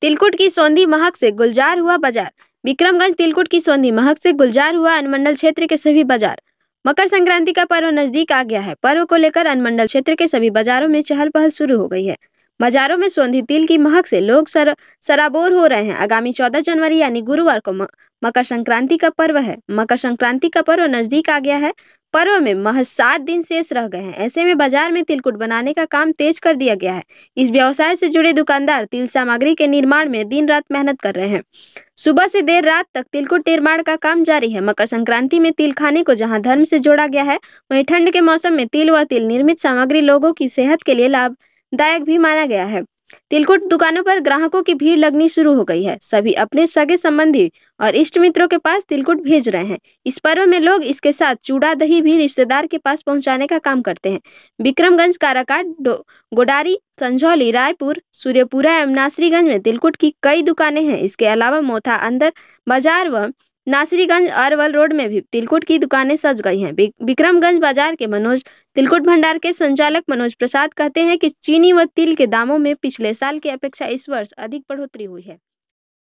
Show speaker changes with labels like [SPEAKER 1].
[SPEAKER 1] तिलकुट की सौंधी महक से गुलजार हुआ बाजार विक्रमगंज तिलकुट की सौंधी महक से गुलजार हुआ अनुमंडल क्षेत्र के सभी बाजार मकर संक्रांति का पर्व नजदीक आ गया है पर्व को लेकर अनुमंडल क्षेत्र के सभी बाजारों में चहल पहल शुरू हो गई है बाजारों में सौंधी तिल की महक से लोग सर सराबोर हो रहे हैं आगामी चौदह जनवरी यानी गुरुवार को म, मकर संक्रांति का पर्व है मकर संक्रांति का पर्व नजदीक आ गया है पर्व में महज सात दिन शेष रह गए हैं ऐसे में बाजार में तिलकुट बनाने का काम तेज कर दिया गया है इस व्यवसाय से जुड़े दुकानदार तिल सामग्री के निर्माण में दिन रात मेहनत कर रहे हैं सुबह से देर रात तक तिलकुट निर्माण का काम जारी है मकर संक्रांति में तिल खाने को जहां धर्म से जोड़ा गया है वहीं ठंड के मौसम में तिल व तिल निर्मित सामग्री लोगों की सेहत के लिए लाभ दायक भी माना गया है तिलकुट दुकानों पर ग्राहकों की भीड़ लगनी शुरू हो गई है सभी अपने सगे संबंधी और इष्ट मित्रों के पास तिलकुट भेज रहे हैं इस पर्व में लोग इसके साथ चूड़ा दही भी रिश्तेदार के पास पहुंचाने का काम करते हैं विक्रमगंज काराकाट गोडारी संझौली रायपुर सूर्यपुरा एवं नासरीगंज में तिलकुट की कई दुकानें हैं इसके अलावा मोथा अंदर बाजार व नासरीगंज अरवल रोड में भी तिलकुट की दुकानें सज गई हैं विक्रमगंज बाजार के मनोज तिलकुट भंडार के संचालक मनोज प्रसाद कहते हैं कि चीनी व तिल के दामों में पिछले साल की अपेक्षा इस वर्ष अधिक बढ़ोतरी हुई है